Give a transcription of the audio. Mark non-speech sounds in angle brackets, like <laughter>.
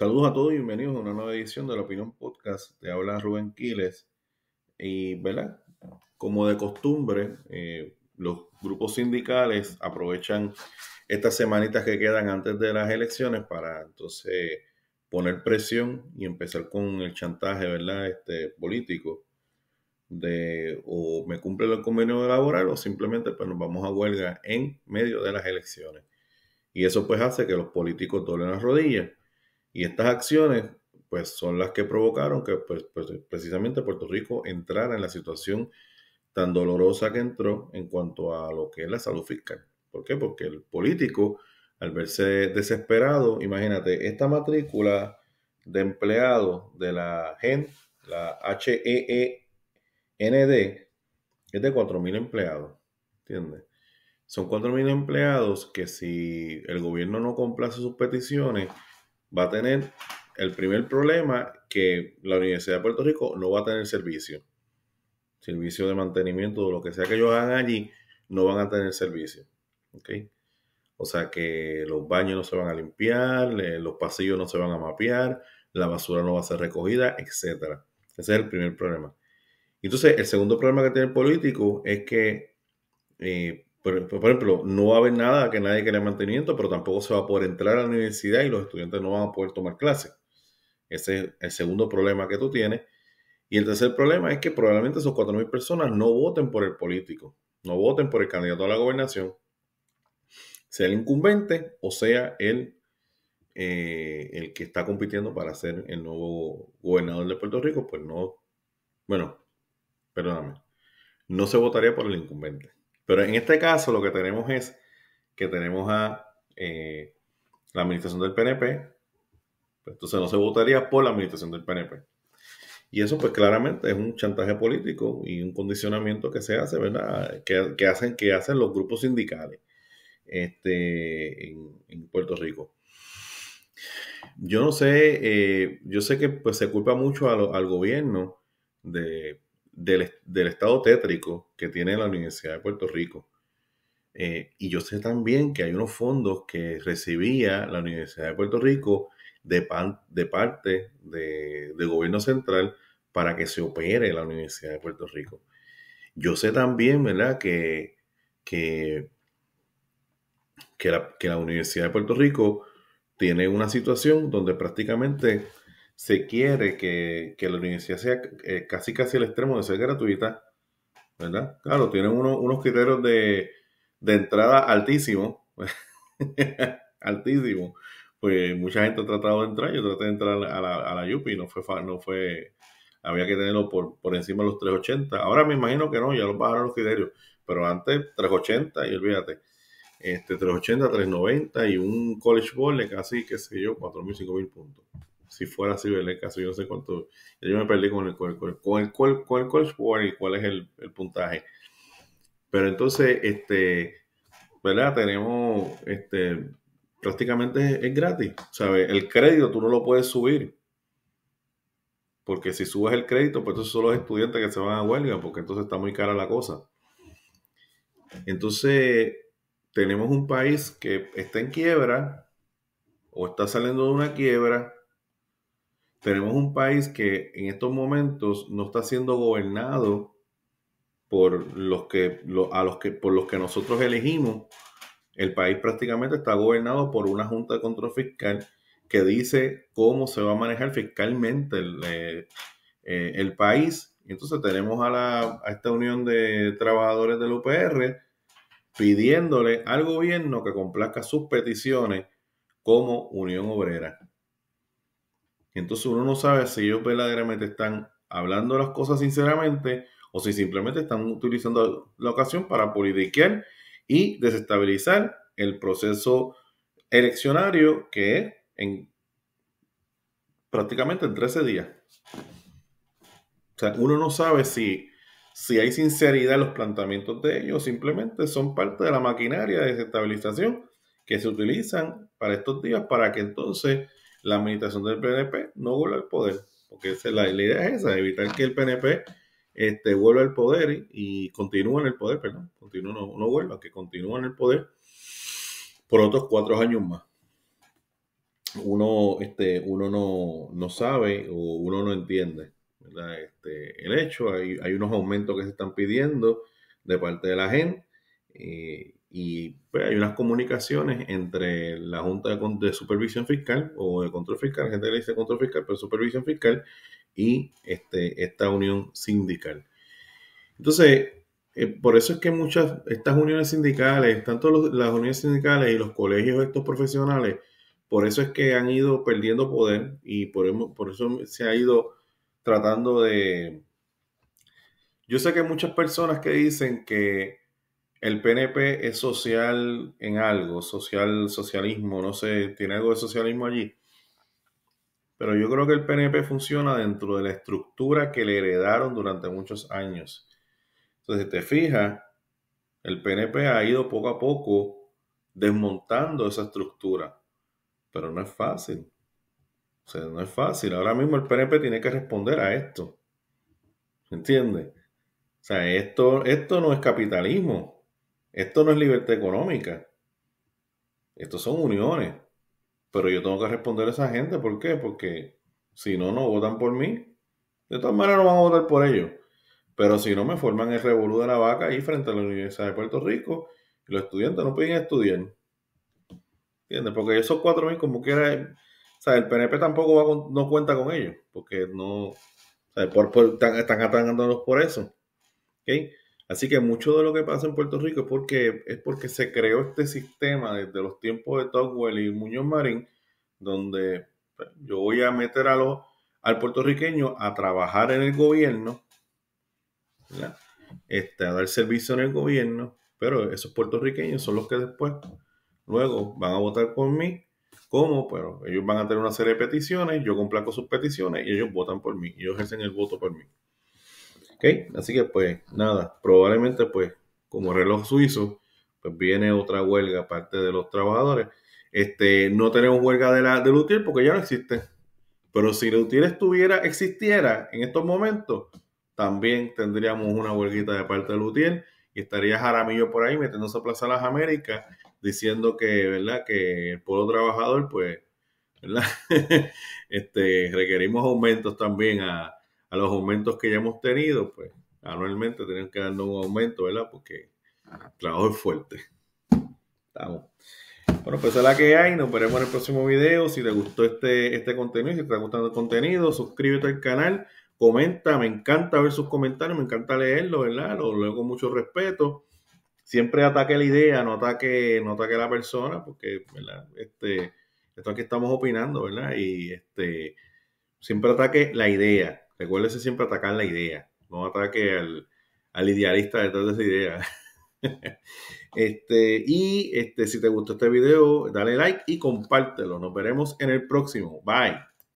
Saludos a todos y bienvenidos a una nueva edición de la Opinión Podcast. Te habla Rubén Quiles. Y, ¿verdad? Como de costumbre, eh, los grupos sindicales aprovechan estas semanitas que quedan antes de las elecciones para entonces poner presión y empezar con el chantaje, ¿verdad? Este político de o me cumple el convenio laboral o simplemente pues nos vamos a huelga en medio de las elecciones. Y eso pues hace que los políticos doblen las rodillas y estas acciones pues son las que provocaron que pues, pues, precisamente Puerto Rico entrara en la situación tan dolorosa que entró en cuanto a lo que es la salud fiscal. ¿Por qué? Porque el político, al verse desesperado, imagínate, esta matrícula de empleados de la GEN, la HEEND, es de 4.000 empleados, ¿entiendes? Son 4.000 empleados que si el gobierno no complace sus peticiones, va a tener el primer problema que la Universidad de Puerto Rico no va a tener servicio. Servicio de mantenimiento, o lo que sea que ellos hagan allí, no van a tener servicio. O sea que los baños no se van a limpiar, los pasillos no se van a mapear, la basura no va a ser recogida, etc. Ese es el primer problema. Entonces, el segundo problema que tiene el político es que eh, por ejemplo, no va a haber nada que nadie quiera mantenimiento, pero tampoco se va a poder entrar a la universidad y los estudiantes no van a poder tomar clases. Ese es el segundo problema que tú tienes. Y el tercer problema es que probablemente esos 4.000 personas no voten por el político, no voten por el candidato a la gobernación, sea el incumbente o sea el, eh, el que está compitiendo para ser el nuevo gobernador de Puerto Rico, pues no, bueno, perdóname, no se votaría por el incumbente pero en este caso lo que tenemos es que tenemos a eh, la administración del PNP, pues, entonces no se votaría por la administración del PNP. Y eso pues claramente es un chantaje político y un condicionamiento que se hace, ¿verdad? Que, hacen, que hacen los grupos sindicales este, en, Puerto Rico. Yo no sé, eh, yo sé que pues, se culpa mucho al gobierno de, del, estado tétrico que tiene la Universidad de Puerto Rico. Eh, y yo sé también que hay unos fondos que recibía la Universidad de Puerto Rico de, de parte del de gobierno central para que se opere la Universidad de Puerto Rico. Yo sé también, ¿verdad?, que, que, que la Universidad de Puerto Rico tiene una situación donde prácticamente se quiere que, la universidad sea eh, casi casi al extremo de ser gratuita, ¿verdad? Claro, tienen unos criterios de, entrada altísimos, <laughs> altísimos, pues mucha gente ha tratado de entrar, yo traté de entrar a la, a la no fue, no fue, había que tenerlo por, por encima de los 380, ahora me imagino que no, ya los bajaron los criterios, pero antes 380 y olvídate, este, 380, 390 y un college ball de casi, qué sé yo, 4.000, mil puntos si fuera así el caso, yo no sé cuánto, yo me perdí con el, con y cuál es el, puntaje. Pero entonces, este, ¿verdad? Tenemos, este, prácticamente es, es gratis, ¿sabes? El crédito tú no lo puedes subir. Porque si subes el crédito, pues entonces son los estudiantes que se van a huelga, porque entonces está muy cara la cosa. Entonces, tenemos un país que está en quiebra o está saliendo de una quiebra tenemos un país que en estos momentos no está siendo gobernado por los que, a los que, por los que nosotros elegimos. El país prácticamente está gobernado por una Junta de Control Fiscal que dice cómo se va a manejar fiscalmente el, eh, eh, país. Entonces tenemos a, a esta unión de trabajadores del UPR pidiéndole al gobierno que complazca sus peticiones como Unión Obrera. Entonces uno no sabe si ellos verdaderamente están hablando las cosas sinceramente o si simplemente están utilizando la ocasión para politiquear y desestabilizar el proceso eleccionario que es en prácticamente en 13 días. O sea, uno no sabe si, si hay sinceridad en los planteamientos de ellos, simplemente son parte de la maquinaria de desestabilización que se utilizan para estos días para que entonces la administración del PNP no vuelva al poder, porque la, idea es esa, evitar que el PNP este, vuelva al poder y, continúe en el poder, perdón, no, vuelva, que continúe en el poder por otros cuatro años más. Uno, este, uno no, sabe o uno no entiende Este, el hecho, hay, hay unos aumentos que se están pidiendo de parte de la gente. Eh, y pues, hay unas comunicaciones entre la Junta de, Supervisión Fiscal o de Control Fiscal, gente que le dice Control Fiscal, pero Supervisión Fiscal, y este, esta unión sindical. Entonces, eh, por eso es que muchas, estas uniones sindicales, tanto las uniones sindicales y los colegios estos profesionales, por eso es que han ido perdiendo poder y por, por eso se ha ido tratando de... Yo sé que hay muchas personas que dicen que el PNP es social en algo, social, socialismo, no sé, tiene algo de socialismo allí. Pero yo creo que el PNP funciona dentro de la estructura que le heredaron durante muchos años. Entonces, si te fijas, el PNP ha ido poco a poco desmontando esa estructura. Pero no es fácil. O sea, no es fácil. Ahora mismo el PNP tiene que responder a esto. entiende? O sea, esto, esto no es capitalismo. Esto no es libertad económica. Estos son uniones. Pero yo tengo que responder a esa gente. ¿Por qué? Porque si no, no votan por mí. De todas maneras, no van a votar por ellos. Pero si no, me forman el revolú de la vaca ahí frente a la Universidad de Puerto Rico. los estudiantes no piden estudiar. ¿Entiendes? Porque esos cuatro mil, como quiera. Eh, o sea, el PNP tampoco va no cuenta con ellos. Porque no. O sea, están, atacándolos por eso. ¿Ok? Así que mucho de lo que pasa en Puerto Rico es porque, es porque se creó este sistema desde los tiempos de Togwell y Muñoz Marín, donde pues, yo voy a meter a los, al puertorriqueño a trabajar en el gobierno, este, a dar servicio en el gobierno, pero esos puertorriqueños son los que después, luego, van a votar por mí. ¿Cómo? Pero ellos van a tener una serie de peticiones, yo complaco sus peticiones y ellos votan por mí, ellos ejercen el voto por mí. Así que pues nada, probablemente pues como reloj suizo, pues viene otra huelga aparte de los trabajadores. Este, no tenemos huelga de la, del útil porque ya no existe. Pero si la estuviera, existiera en estos momentos, también tendríamos una huelguita de parte del UTIER y estaría Jaramillo por ahí metiéndose a Plaza Las Américas diciendo que, ¿verdad? Que el pueblo trabajador, pues, ¿verdad? <laughs> este, requerimos aumentos también a, a los aumentos que ya hemos tenido, pues anualmente tenemos que darnos un aumento, ¿verdad? Porque el trabajo es fuerte. Bueno, pues es la que hay. Nos veremos en el próximo video. Si te gustó este, este contenido, si te está gustando el contenido, suscríbete al canal, comenta. Me encanta ver sus comentarios, me encanta leerlos, ¿verdad? Lo leo con mucho respeto. Siempre ataque la idea, no ataque, no ataque a la persona, porque, ¿verdad? Este, esto aquí estamos opinando, ¿verdad? Y este, siempre ataque la idea. Recuérdese siempre atacar la idea, no ataque al, al idealista detrás de esa idea. <laughs> este, y este, si te gustó este video, dale like y compártelo. Nos veremos en el próximo. Bye.